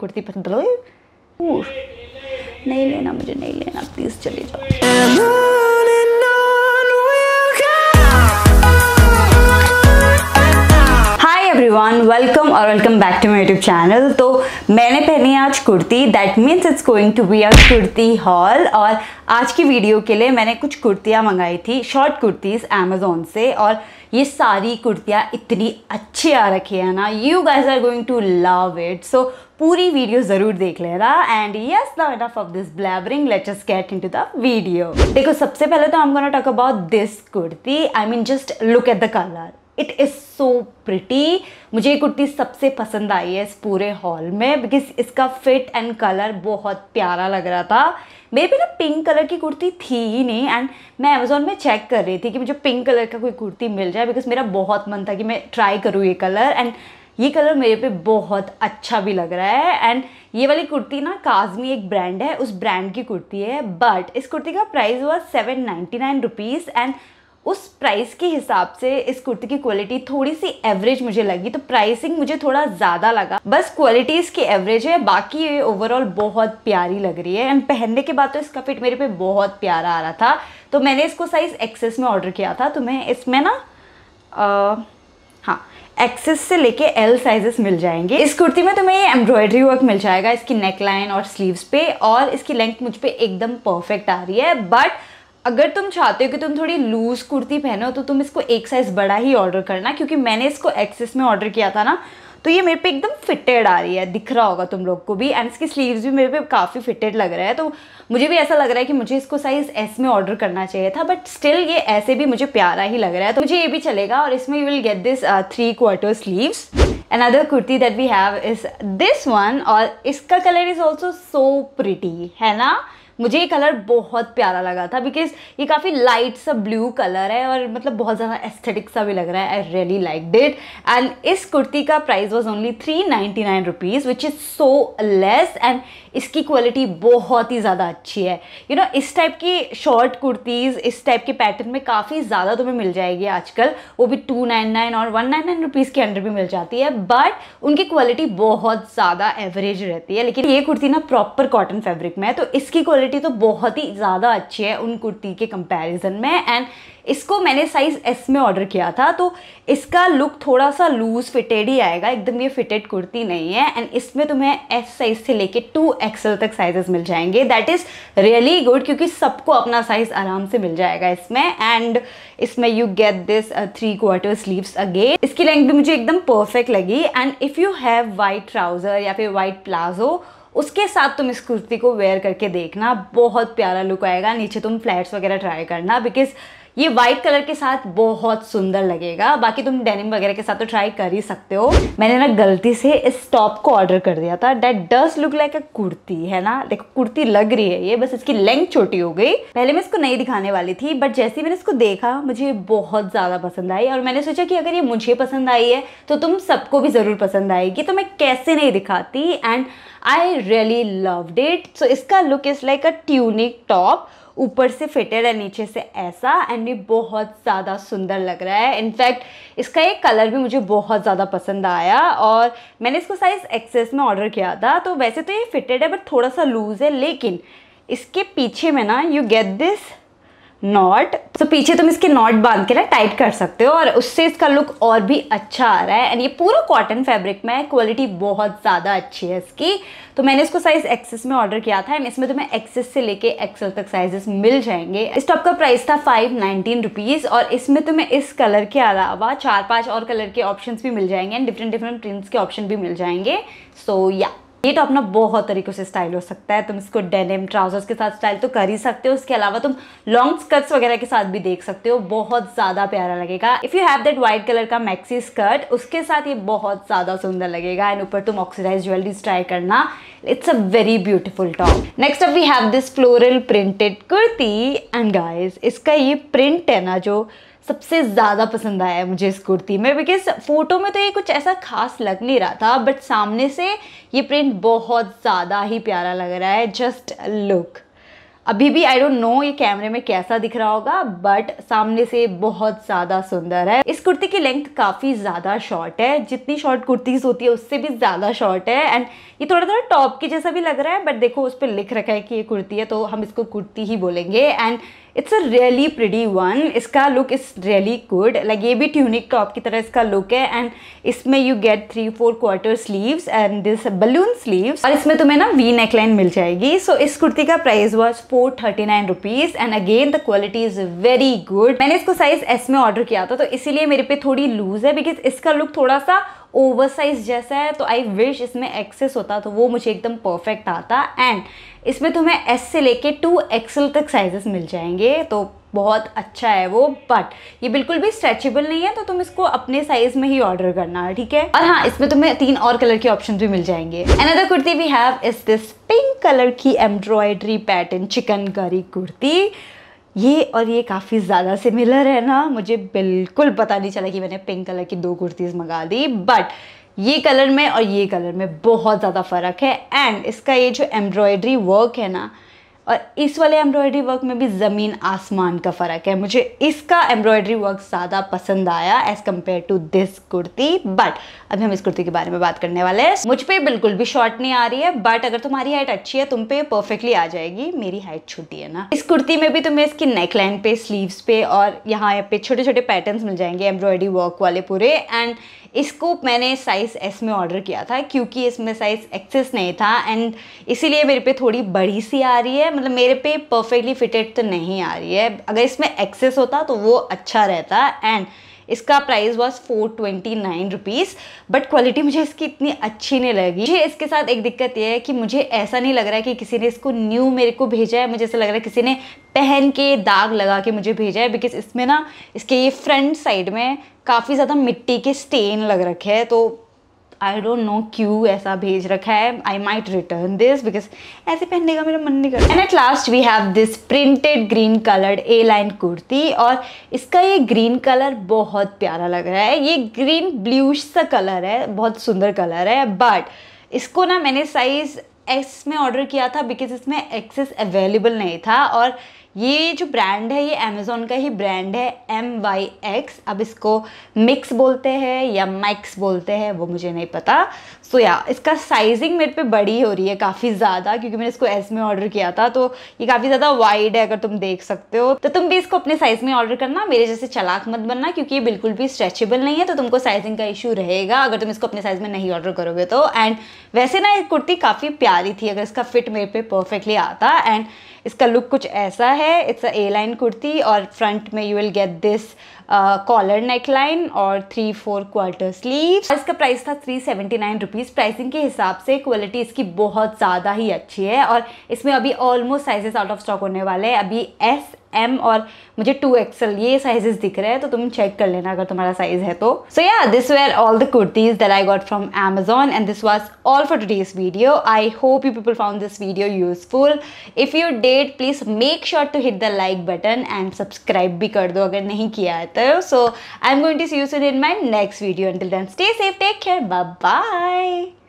कुर्ती पसंद लो नहीं लेना मुझे नहीं लेना प्लीज़ चले जाओ वेलकम और welcome back to my YouTube channel तो मैंने पहनी आज kurti that means it's going to be a kurti haul और आज की वीडियो के लिए मैंने कुछ कुर्तियाँ मंगाई थी शॉर्ट कुर्तीज़ अमेज़ोन से और ये सारी कुर्तियाँ इतनी अच्छी आ रखी है ना you guys are going to love it so पूरी वीडियो ज़रूर देख लेना and yes of this blabbering let us get into the video देखो सबसे पहले तो I am gonna talk about this kurti I mean just look at the colour it is so pretty मुझे ये कुर्ती सबसे पसंद आई है इस पूरे हॉल में बिकॉज इसका फिट एंड कलर बहुत प्यारा लग रहा था मेरे पे ना पिंक कलर की कुर्ती थी ही नहीं एंड मैं अमेज़ोन में चेक कर रही थी कि मुझे पिंक कलर का कोई कुर्ती मिल जाए बिकॉज मेरा बहुत मन था कि मैं ट्राई करूँ ये कलर एंड ये कलर मेरे पे बहुत अच्छा भी लग रहा है एंड ये वाली कुर्ती ना काजमी एक ब्रांड है उस ब्रांड की कुर्ती है बट इस कुर्ती का प्राइस हुआ seven ninety nine rupees and उस प्राइस के हिसाब से इस कुर्ती की क्वालिटी थोड़ी सी एवरेज मुझे लगी तो प्राइसिंग मुझे थोड़ा ज़्यादा लगा बस क्वालिटी इसकी एवरेज है बाकी ये ओवरऑल बहुत प्यारी लग रही है एंड पहनने के बाद तो इसका फिट मेरे पे बहुत प्यारा आ रहा था तो मैंने इसको साइज़ एक्सेस में ऑर्डर किया था तो मैं इसमें ना हाँ एक्सेस से लेके एल साइजेस मिल जाएंगे इस कुर्ती में तुम्हें ये एम्ब्रॉयडरी वर्क मिल जाएगा इसकी नेकलाइन और स्लीव्स पे और इसकी लेंथ मुझ पर एकदम परफेक्ट आ रही है बट अगर तुम चाहते हो कि तुम थोड़ी लूज़ कुर्ती पहनो तो तुम इसको एक साइज़ बड़ा ही ऑर्डर करना क्योंकि मैंने इसको एक्सेस में ऑर्डर किया था ना तो ये मेरे पे एकदम फिटेड आ रही है दिख रहा होगा तुम लोग को भी एंड इसकी स्लीव्स भी मेरे पे काफ़ी फिटेड लग रहा है तो मुझे भी ऐसा लग रहा है कि मुझे इसको साइज़ एस में ऑर्डर करना चाहिए था बट स्टिल ये ऐसे भी मुझे प्यारा ही लग रहा है तो मुझे ये भी चलेगा और इसमें you will get this three quarter sleeves other kurti that we have is this one और इसका colour is also so pretty है ना मुझे ये कलर बहुत प्यारा लगा था बिकॉज ये काफ़ी लाइट सा ब्लू कलर है और मतलब बहुत ज़्यादा एस्थेटिक सा भी लग रहा है I really like it and इस कुर्ती का price was only three ninety nine rupees which is so less and इसकी क्वालिटी बहुत ही ज़्यादा अच्छी है यू you नो know, इस टाइप की शॉर्ट कुर्तीज़ इस टाइप के पैटर्न में काफ़ी ज़्यादा तुम्हें मिल जाएगी आजकल वो भी टू नाइन नाइन और वन नाइन नाइन रुपीज़ के अंडर भी मिल जाती है बट उनकी क्वालिटी बहुत ज़्यादा एवरेज रहती है लेकिन ये कुर्ती ना प्रॉपर कॉटन फैब्रिक में है तो इसकी क्वालिटी क्वालिटी तो बहुत ही ज़्यादा अच्छी है उन कुर्ती के कंपैरिजन में एंड इसको मैंने साइज़ एस में ऑर्डर किया था तो इसका लुक थोड़ा सा लूज़ फिटेड ही आएगा एकदम ये फिटेड कुर्ती नहीं है एंड इसमें तुम्हें एस साइज़ से लेके टू एक्सल तक साइजेस मिल जाएंगे दैट इज़ रियली गुड क्योंकि सबको अपना साइज़ आराम से मिल जाएगा इसमें एंड इसमें you get this three quarter sleeves again इसकी लेंथ भी मुझे एकदम परफेक्ट लगी and if you have white trouser या फिर वाइट प्लाजो उसके साथ तुम इस कुर्ती को वेयर करके देखना बहुत प्यारा लुक आएगा नीचे तुम फ्लैट्स वगैरह ट्राई करना बिकॉज़ ये व्हाइट कलर के साथ बहुत सुंदर लगेगा बाकी तुम डेनिम वगैरह के साथ तो ट्राई कर ही सकते हो मैंने ना गलती से इस टॉप को ऑर्डर कर दिया था that does look like a kurti है ना देखो कुर्ती लग रही है ये बस इसकी लेंथ छोटी हो गई पहले मैं इसको नहीं दिखाने वाली थी बट जैसे मैंने इसको देखा मुझे बहुत ज़्यादा पसंद आई और मैंने सोचा कि अगर ये मुझे पसंद आई है तो तुम सबको भी ज़रूर पसंद आएगी तो मैं कैसे नहीं दिखाती and I really love it so इसका look is like a tunic top ऊपर से फिटेड है नीचे से ऐसा एंड ये बहुत ज़्यादा सुंदर लग रहा है इनफैक्ट इसका एक कलर भी मुझे बहुत ज़्यादा पसंद आया और मैंने इसको साइज़ एक्सेस में ऑर्डर किया था तो वैसे तो ये फिटेड है बट थोड़ा सा लूज़ है लेकिन इसके पीछे में ना यू गेट दिस नॉट तो so, पीछे तुम इसके नॉट बांध के ना टाइट कर सकते हो और उससे इसका लुक और भी अच्छा आ रहा है एंड ये पूरा कॉटन फैब्रिक में है क्वालिटी बहुत ज़्यादा अच्छी है इसकी तो मैंने इसको साइज़ एक्सेस में ऑर्डर किया था एंड इसमें तुम्हें एक्सेस से लेके एक्सल तक साइजेस मिल जाएंगे इस टॉप का प्राइस था फाइव नाइनटीन रुपीज़ और इसमें तुम्हें इस कलर के अलावा चार पाँच और कलर के ऑप्शन भी मिल जाएंगे एंड डिफरेंट डिफरेंट प्रिंट्स के ऑप्शन भी मिल जाएंगे सो so, या yeah. ये टॉप तो ना बहुत तरीक़ों से स्टाइल हो सकता है तुम इसको डेनिम ट्राउजर्स के साथ स्टाइल तो कर ही सकते हो उसके अलावा तुम लॉन्ग स्कर्ट्स वगैरह के साथ भी देख सकते हो बहुत ज़्यादा प्यारा लगेगा if you have that white colour का मैक्सी स्कर्ट उसके साथ ये बहुत ज़्यादा सुंदर लगेगा एंड ऊपर तुम ऑक्सीडाइज ज्वेलरीज ट्राई करना it's a very beautiful top next अब we have this floral printed kurti and guys इसका ये प्रिंट है ना जो सबसे ज़्यादा पसंद आया है मुझे इस कुर्ती में बिकॉज फ़ोटो में तो ये कुछ ऐसा खास लग नहीं रहा था बट सामने से ये प्रिंट बहुत ज़्यादा ही प्यारा लग रहा है जस्ट लुक अभी भी आई डोंट नो ये कैमरे में कैसा दिख रहा होगा बट सामने से बहुत ज़्यादा सुंदर है इस कुर्ती की लेंथ काफ़ी ज़्यादा शॉर्ट है जितनी शॉर्ट कुर्तीज़ होती है उससे भी ज़्यादा शॉर्ट है एंड ये थोड़ा थोड़ा टॉप के जैसा भी लग रहा है बट देखो उस पर लिख रखा है कि ये कुर्ती है तो हम इसको कुर्ती ही बोलेंगे and it's a really pretty one इसका look is really good like ये भी ट्यूनिक टॉप की तरह इसका लुक है एंड इसमें you get three four quarter sleeves and this balloon sleeves और इसमें तुम्हें ना वी नेकलाइन मिल जाएगी सो so, इस कुर्ती का price was four thirty nine rupees and again the quality is very good मैंने इसको साइज एस में ऑर्डर किया था तो इसीलिए मेरे पे थोड़ी लूज है बिकॉज इसका लुक थोड़ा सा ओवर साइज जैसा है तो आई विश इसमें एक्सेस होता तो वो मुझे एकदम परफेक्ट आता एंड इसमें तुम्हें एस से लेके टू एक्सल तक साइजेस मिल जाएंगे तो बहुत अच्छा है वो बट ये बिल्कुल भी स्ट्रेचेबल नहीं है तो तुम इसको अपने साइज में ही ऑर्डर करना ठीक है और हाँ इसमें तुम्हें तीन और कलर के ऑप्शन भी मिल जाएंगे another kurti we have is this pink colour की embroidery pattern chikankari kurti ये और ये काफ़ी ज़्यादा सिमिलर है ना मुझे बिल्कुल पता नहीं चला कि मैंने पिंक कलर की दो कुर्तीज़ मंगा दी बट ये कलर में और ये कलर में बहुत ज़्यादा फ़र्क है एंड इसका ये जो एम्ब्रॉयडरी वर्क है ना और इस वाले एम्ब्रॉयडरी वर्क में भी ज़मीन आसमान का फ़र्क है मुझे इसका एम्ब्रॉयडरी वर्क ज़्यादा पसंद आया as compare to this kurti but अभी हम इस कुर्ती के बारे में बात करने वाले हैं मुझ पर बिल्कुल भी शॉर्ट नहीं आ रही है बट अगर तुम्हारी हाइट अच्छी है तुम पे परफेक्टली आ जाएगी मेरी हाइट छोटी है ना इस कुर्ती में भी तुम्हें इसकी नेक लाइन पे स्लीवस पे और यहाँ पे छोटे छोटे पैटर्न मिल जाएंगे एम्ब्रॉयडरी वर्क वाले पूरे एंड इसको मैंने साइज़ एस में ऑर्डर किया था क्योंकि इसमें साइज़ एक्सेस नहीं था एंड इसीलिए मेरे पे थोड़ी बड़ी सी आ रही है मतलब मेरे पे परफेक्टली फिटेड तो नहीं आ रही है अगर इसमें एक्सेस होता तो वो अच्छा रहता एंड इसका price was four twenty nine rupees but quality मुझे इसकी इतनी अच्छी नहीं लगी मुझे इसके साथ एक दिक्कत यह है कि मुझे ऐसा नहीं लग रहा है कि किसी ने इसको न्यू मेरे को भेजा है मुझे ऐसा लग रहा है किसी ने पहन के दाग लगा के मुझे भेजा है बिकॉज इसमें ना इसके ये फ्रंट साइड में काफ़ी ज़्यादा मिट्टी के स्टेन लग रखे हैं तो आई डोंट नो क्यू ऐसा भेज रखा है I might return this because ऐसे पहनने का मेरा मन नहीं करता and at last we have this printed green coloured A line kurti और इसका ये ग्रीन कलर बहुत प्यारा लग रहा है ये ग्रीन ब्लूश सा कलर है बहुत सुंदर कलर है बट इसको ना मैंने साइज़ एक्स में ऑर्डर किया था बिकॉज इसमें एक्सेस अवेलेबल नहीं था और ये जो ब्रांड है ये अमेज़ोन का ही ब्रांड है एम वाई एक्स अब इसको मिक्स बोलते हैं या मैक्स बोलते हैं वो मुझे नहीं पता सो so, या yeah, इसका साइजिंग मेरे पे बड़ी हो रही है काफ़ी ज़्यादा क्योंकि मैंने इसको एस में ऑर्डर किया था तो ये काफ़ी ज़्यादा वाइड है अगर तुम देख सकते हो तो तुम भी इसको अपने साइज़ में ऑर्डर करना मेरे जैसे चलाक मत बनना क्योंकि ये बिल्कुल भी स्ट्रेचेबल नहीं है तो तुमको साइजिंग का इशू रहेगा अगर तुम इसको अपने साइज़ में नहीं ऑर्डर करोगे तो एंड वैसे ना ये कुर्ती काफ़ी प्यारी थी अगर इसका फिट मेरे पे परफेक्टली आता एंड इसका लुक कुछ ऐसा है it's a A line kurti और फ्रंट में you will get this collar neck line और थ्री फोर क्वार्टर स्लीव इसका प्राइस था three seventy nine rupees pricing के हिसाब से क्वालिटी इसकी बहुत ज़्यादा ही अच्छी है और इसमें अभी almost sizes out of stock होने वाले हैं अभी एस एम और मुझे टू एक्सल ये साइजेस दिख रहे हैं तो तुम चेक कर लेना अगर तुम्हारा साइज है तो so yeah this were all the kurtis that I got from Amazon and this was all for today's video I hope you people found this video useful if you did please make sure to hit the like button and subscribe भी कर दो अगर नहीं किया है तो so I am going to see you soon in my next video and then stay safe take care bye